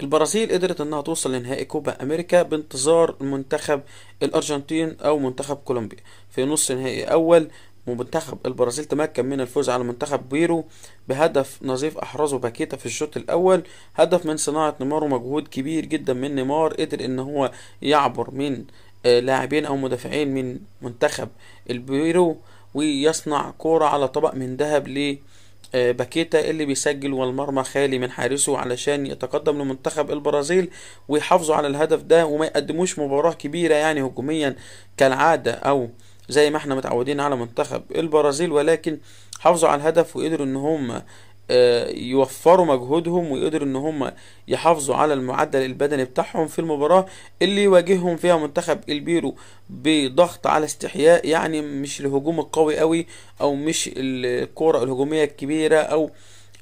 البرازيل قدرت انها توصل لنهائي كوبا امريكا بانتظار منتخب الارجنتين او منتخب كولومبيا في نص نهائي اول منتخب البرازيل تمكن من الفوز على منتخب بيرو بهدف نظيف احرزه باكيتا في الشوط الاول هدف من صناعه نيمار ومجهود كبير جدا من نيمار قدر ان هو يعبر من آه، لاعبين او مدافعين من منتخب البيرو ويصنع كوره على طبق من ذهب ليه آه، باكيتا اللي بيسجل والمرمى خالي من حارسه علشان يتقدم لمنتخب البرازيل ويحافظوا على الهدف ده وما يقدموش مباراة كبيرة يعني هجوميا كالعادة او زي ما احنا متعودين على منتخب البرازيل ولكن حافظوا على الهدف وقدروا ان هم آه، يوفروا مجهودهم ويقدروا ان هم يحافظوا على المعدل البدني بتاعهم في المباراة اللي يواجههم فيها منتخب البيرو بضغط على استحياء يعني مش الهجوم القوي قوي او مش الكرة الهجومية الكبيرة او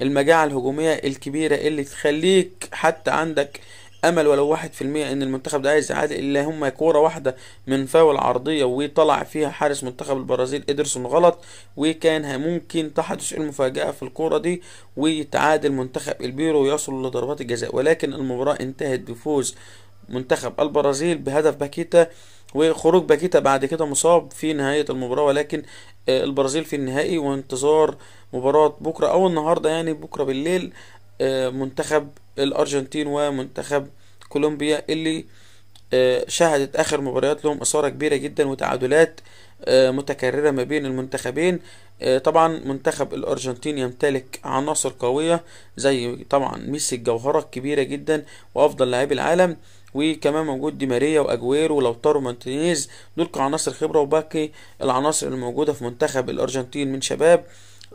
المجاعة الهجومية الكبيرة اللي تخليك حتى عندك امل ولو واحد في المية ان المنتخب ده عايز يعادل الا هما كوره واحده من فاول عرضيه وطلع فيها حارس منتخب البرازيل ادرسون غلط وكان ممكن تحدث المفاجاه في الكوره دي ويتعادل منتخب البيرو ويصل لضربات الجزاء ولكن المباراه انتهت بفوز منتخب البرازيل بهدف باكيتا وخروج باكيتا بعد كده مصاب في نهاية المباراة ولكن آه، البرازيل في النهائي وانتظار مباراة بكرة أو النهاردة يعني بكرة بالليل آه، منتخب الأرجنتين ومنتخب كولومبيا اللي آه، شهدت آخر مباريات لهم إثارة كبيرة جدا وتعادلات آه، متكررة ما بين المنتخبين طبعا منتخب الأرجنتين يمتلك عناصر قوية زي طبعا ميسي الجوهرة الكبيرة جدا وأفضل لاعبي العالم وكمان موجود دي ماريا واجويرو ولوتارو مارتينيز دول كعناصر خبره وباقي العناصر الموجوده في منتخب الارجنتين من شباب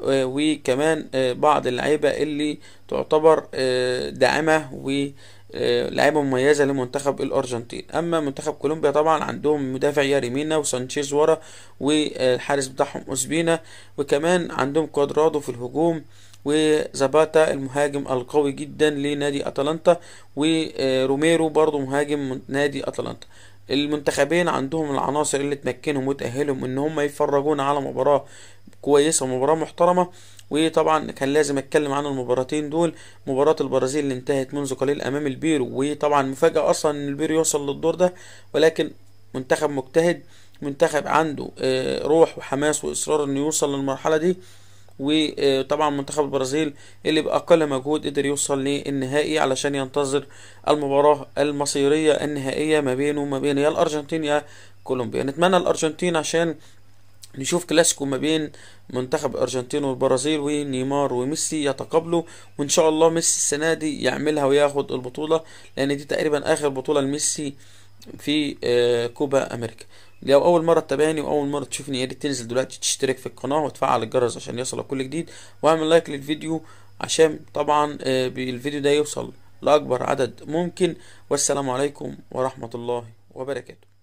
وكمان آه، بعض اللعيبة اللي تعتبر آه، داعمة و لعيبة مميزة لمنتخب الأرجنتين أما منتخب كولومبيا طبعا عندهم مدافع ياريمينا وسانشيز ورا والحارس بتاعهم أوسبينا وكمان عندهم كوادرادو في الهجوم وزاباتا المهاجم القوي جدا لنادي اتلانتا وروميرو برضو مهاجم نادي اتلانتا المنتخبين عندهم العناصر اللي تمكنهم وتأهلهم ان هم يفرجون على مباراة كويسة ومباراة محترمة وطبعا كان لازم اتكلم عن المباراتين دول مباراة البرازيل اللي انتهت منذ قليل امام البيرو وطبعا مفاجأة اصلا ان البيرو يوصل للدور ده ولكن منتخب مجتهد منتخب عنده آه، روح وحماس واصرار انه يوصل للمرحلة دي وطبعا منتخب البرازيل اللي بأقل مجهود قدر يوصل للنهائي علشان ينتظر المباراة المصيرية النهائية ما بينه وما بين يا الأرجنتين يا كولومبيا نتمنى الأرجنتين عشان نشوف كلاسيكو ما بين منتخب الارجنتين والبرازيل ونيمار وميسي يتقابلوا وان شاء الله ميسي السنه دي يعملها وياخد البطوله لان دي تقريبا اخر بطوله لميسي في آه، كوبا امريكا لو اول مره تتابعني واول مره تشوفني يا ريت تنزل دلوقتي تشترك في القناه وتفعل الجرس عشان يصلك كل جديد واعمل لايك للفيديو عشان طبعا آه، الفيديو ده يوصل لاكبر عدد ممكن والسلام عليكم ورحمه الله وبركاته